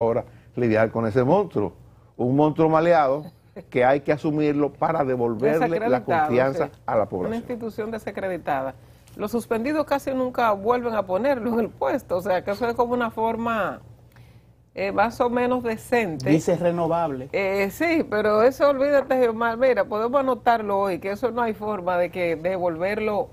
ahora lidiar con ese monstruo. Un monstruo maleado que hay que asumirlo para devolverle la confianza a la población. Una institución desacreditada. Los suspendidos casi nunca vuelven a ponerlo en el puesto, o sea que eso es como una forma eh, más o menos decente. Dice renovable. Eh, sí, pero eso olvídate, mira, podemos anotarlo hoy, que eso no hay forma de que devolverlo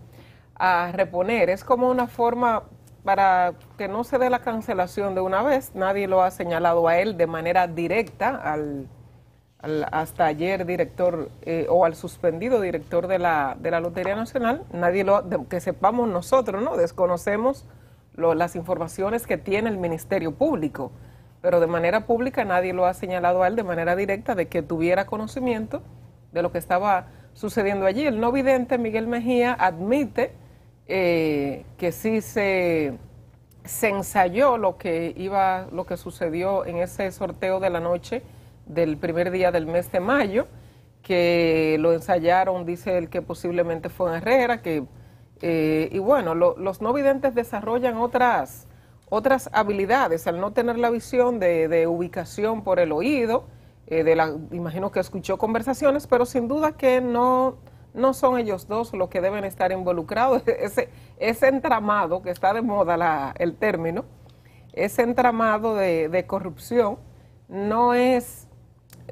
a reponer. Es como una forma para que no se dé la cancelación de una vez, nadie lo ha señalado a él de manera directa, al, hasta ayer director eh, o al suspendido director de la, de la Lotería Nacional, nadie lo, que sepamos nosotros, ¿no? Desconocemos las informaciones que tiene el Ministerio Público, pero de manera pública nadie lo ha señalado a él de manera directa de que tuviera conocimiento de lo que estaba sucediendo allí. El no vidente Miguel Mejía admite eh, que sí se, ensayó lo que iba, lo que sucedió en ese sorteo de la noche del primer día del mes de mayo, que lo ensayaron, dice él, que posiblemente fue Herrera, que eh, y bueno, los no videntes desarrollan otras, otras habilidades al no tener la visión de, de ubicación por el oído, eh, de la, imagino que escuchó conversaciones, pero sin duda que no no son ellos dos los que deben estar involucrados. Ese, ese entramado, que está de moda el término, ese entramado de, corrupción, no es,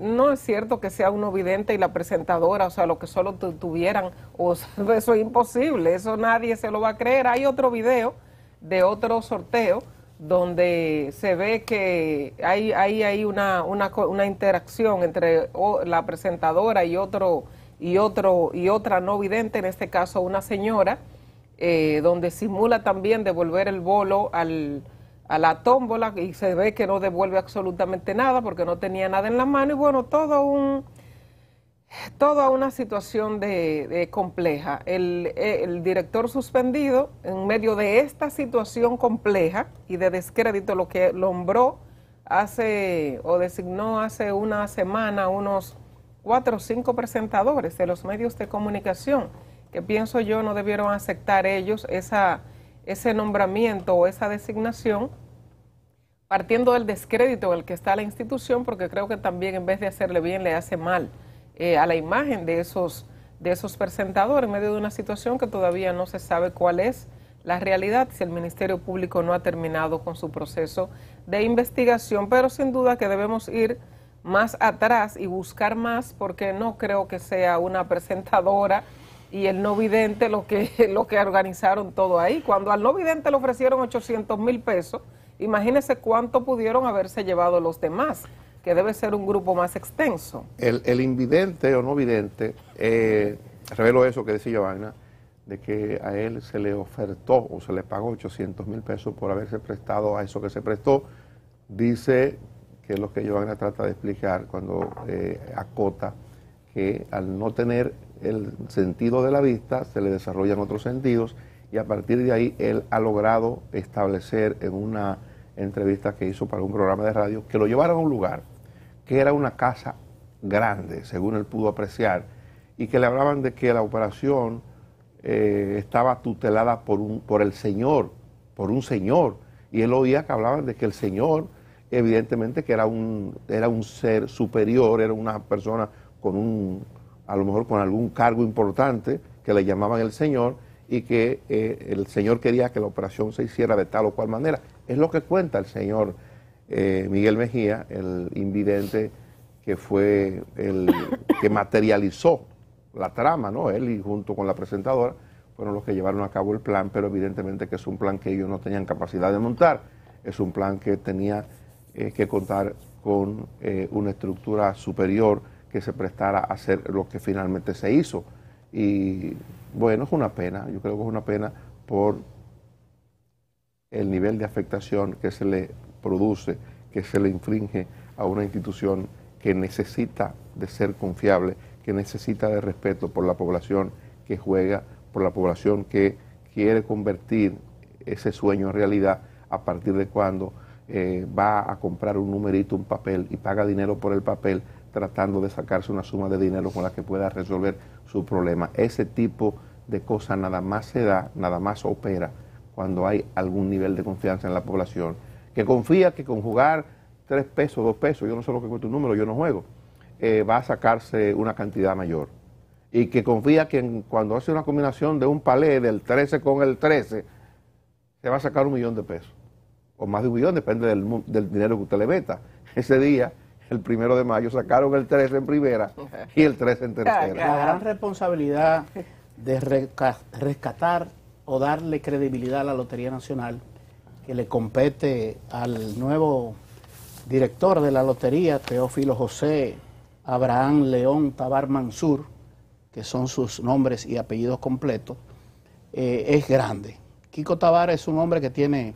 no es cierto que sea uno vidente y la presentadora, o sea, lo que solo tuvieran, eso es imposible, eso nadie se lo va a creer. Hay otro video de otro sorteo donde se ve que hay, una interacción entre la presentadora y otro y, otro, y otra no vidente, en este caso una señora, eh, donde simula también devolver el bolo al, a la tómbola y se ve que no devuelve absolutamente nada porque no tenía nada en la mano y bueno, todo un toda una situación de, compleja. El, el, director suspendido, en medio de esta situación compleja y de descrédito, lo que nombró hace o designó hace una semana unos cuatro o cinco presentadores de los medios de comunicación, que pienso yo no debieron aceptar ellos esa, ese nombramiento o esa designación, partiendo del descrédito en el que está la institución, porque creo que también en vez de hacerle bien le hace mal eh, a la imagen de esos, de esos presentadores en medio de una situación que todavía no se sabe cuál es la realidad, si el Ministerio Público no ha terminado con su proceso de investigación, pero sin duda que debemos ir más atrás y buscar más porque no creo que sea una presentadora y el no vidente lo que, lo que organizaron todo ahí. Cuando al no vidente le ofrecieron 800 mil pesos, Imagínese cuánto pudieron haberse llevado los demás, que debe ser un grupo más extenso. El, invidente o no vidente, eh, reveló eso que decía Giovanna, de que a él se le ofertó o se le pagó 800 mil pesos por haberse prestado a eso que se prestó. Dice que es lo que Joana trata de explicar cuando eh, acota que al no tener el sentido de la vista se le desarrollan otros sentidos y a partir de ahí él ha logrado establecer en una entrevista que hizo para un programa de radio que lo llevaron a un lugar que era una casa grande, según él pudo apreciar, y que le hablaban de que la operación eh, estaba tutelada por, un, por el Señor, por un Señor, y él oía que hablaban de que el Señor evidentemente que era un, era un ser superior, era una persona con un, a lo mejor con algún cargo importante, que le llamaban el Señor, y que eh, el Señor quería que la operación se hiciera de tal o cual manera. Es lo que cuenta el señor eh, Miguel Mejía, el invidente que fue el que materializó la trama, ¿no? Él y junto con la presentadora fueron los que llevaron a cabo el plan, pero evidentemente que es un plan que ellos no tenían capacidad de montar, es un plan que tenía que contar con eh, una estructura superior que se prestara a hacer lo que finalmente se hizo. Y bueno, es una pena, yo creo que es una pena por el nivel de afectación que se le produce, que se le infringe a una institución que necesita de ser confiable, que necesita de respeto por la población que juega, por la población que quiere convertir ese sueño en realidad a partir de cuando eh, va a comprar un numerito, un papel y paga dinero por el papel tratando de sacarse una suma de dinero con la que pueda resolver su problema. Ese tipo de cosas nada más se da, nada más opera cuando hay algún nivel de confianza en la población, que confía que con jugar tres pesos, dos pesos, yo no sé lo que cuesta un número, yo no juego, eh, va a sacarse una cantidad mayor. Y que confía que cuando hace una combinación de un palé del 13 con el 13, se va a sacar un millón de pesos o más de un millón, depende del, dinero que usted le meta. Ese día el primero de mayo, sacaron el 13 en primera y el 13 en tercera. La gran responsabilidad de rescatar o darle credibilidad a la Lotería Nacional, que le compete al nuevo director de la Lotería, Teófilo José Abraham León Tabar Mansur, que son sus nombres y apellidos completos, eh, es grande. Kiko Tabar es un hombre que tiene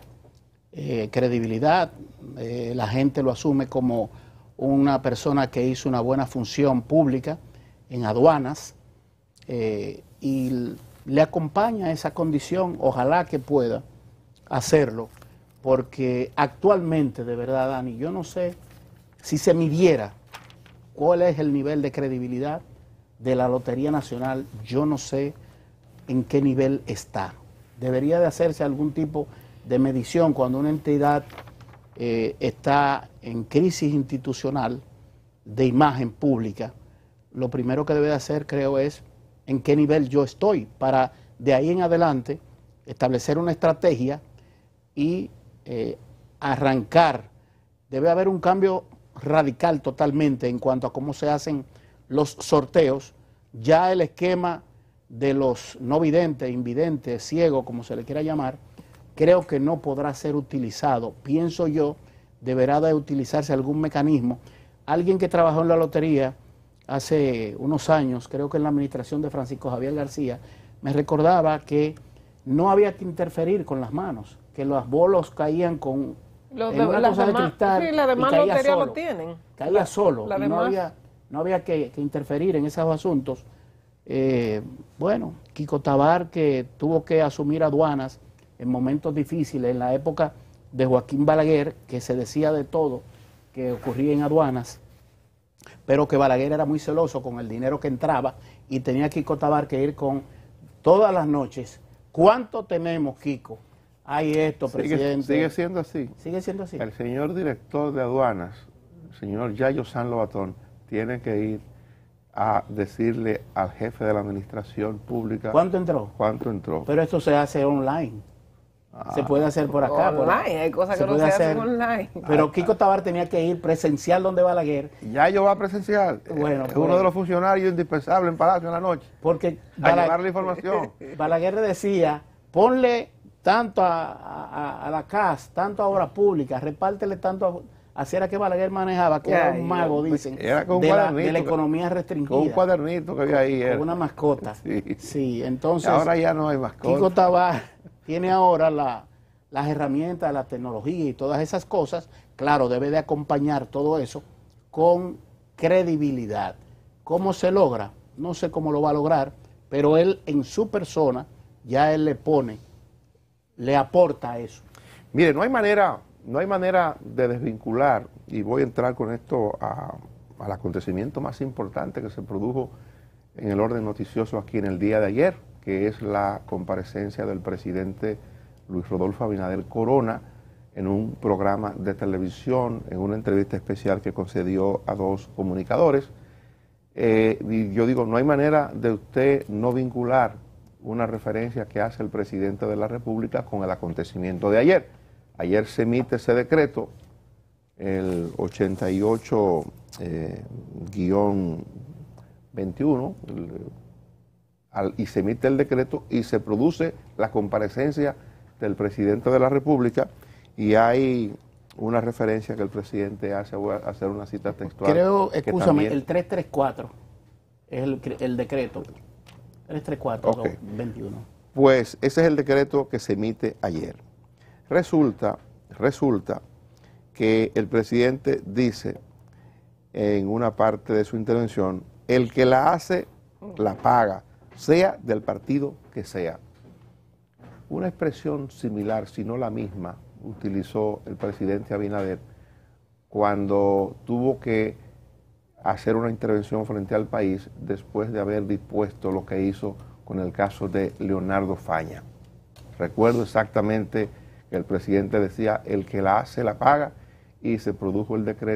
eh, credibilidad, eh, la gente lo asume como una persona que hizo una buena función pública en aduanas eh, y le acompaña esa condición, ojalá que pueda hacerlo, porque actualmente, de verdad, Dani, yo no sé si se midiera cuál es el nivel de credibilidad de la Lotería Nacional, yo no sé en qué nivel está. Debería de hacerse algún tipo de de medición cuando una entidad eh, está en crisis institucional de imagen pública, lo primero que debe hacer, creo, es en qué nivel yo estoy para de ahí en adelante establecer una estrategia y eh, arrancar. Debe haber un cambio radical totalmente en cuanto a cómo se hacen los sorteos. Ya el esquema de los no videntes, invidentes, ciegos, como se le quiera llamar, creo que no podrá ser utilizado. Pienso yo, deberá de utilizarse algún mecanismo. Alguien que trabajó en la lotería hace unos años, creo que en la administración de Francisco Javier García, me recordaba que no había que interferir con las manos, que los bolos caían con los de, de la demás y solo, tienen. Caía solo, y no había, que, interferir en esos asuntos. Eh, bueno, Kiko Tabar, que tuvo que asumir aduanas en momentos difíciles, en la época de Joaquín Balaguer, que se decía de todo que ocurría en aduanas, pero que Balaguer era muy celoso con el dinero que entraba y tenía Kiko Tabar que ir con todas las noches. ¿Cuánto tememos, Kiko? Hay esto, presidente. Sigue siendo así. Sigue siendo así. El señor director de aduanas, el señor Yayo San Lobatón, tiene que ir a decirle al jefe de la administración pública. ¿Cuánto entró? ¿Cuánto entró? Pero esto se hace online se puede hacer por acá. Online, hay cosas que no se hacen online. Pero Kiko Tabar tenía que ir presencial donde Balaguer. Ya yo va presencial. Bueno, es uno pues. de los funcionarios indispensables en Palacio en la noche. Porque para la información. Balaguer decía, ponle tanto a, a, a la CAS, tanto a Obras pública, repártele tanto a... Así era que Balaguer manejaba, que era un mago, dicen, era de, la, economía restringida. Con un cuadernito que había ahí. Con, una mascota. Sí. entonces... ahora ya no hay mascota. Kiko Tabar tiene ahora las herramientas, la tecnología y todas esas cosas, claro, debe de acompañar todo eso con credibilidad. ¿Cómo se logra? No sé cómo lo va a lograr, pero él en su persona ya él le pone, le aporta eso. Mire, no hay manera, no hay manera de desvincular, y voy a entrar con esto al acontecimiento más importante que se produjo en el orden noticioso aquí en el día de ayer que es la comparecencia del presidente Luis Rodolfo Abinadel Corona en un programa de televisión, en una entrevista especial que concedió a dos comunicadores. Eh, y yo digo, no hay manera de usted no vincular una referencia que hace el presidente de la República con el acontecimiento de ayer. Ayer se emite ese decreto, el 88-21, y se emite el decreto y se produce la comparecencia del presidente de la República y hay una referencia que el presidente hace, voy a hacer una cita textual. Creo, escúchame, el 334 es el, decreto. 334, 21. Pues ese es el decreto que se emite ayer. Resulta, resulta que el presidente dice en una parte de su intervención, el que la hace, la paga sea del partido que sea. Una expresión similar, si no la misma, utilizó el presidente Abinader cuando tuvo que hacer una intervención frente al país después de haber dispuesto lo que hizo con el caso de Leonardo Faña. Recuerdo exactamente que el presidente decía, el que la hace la paga, y se produjo el decreto.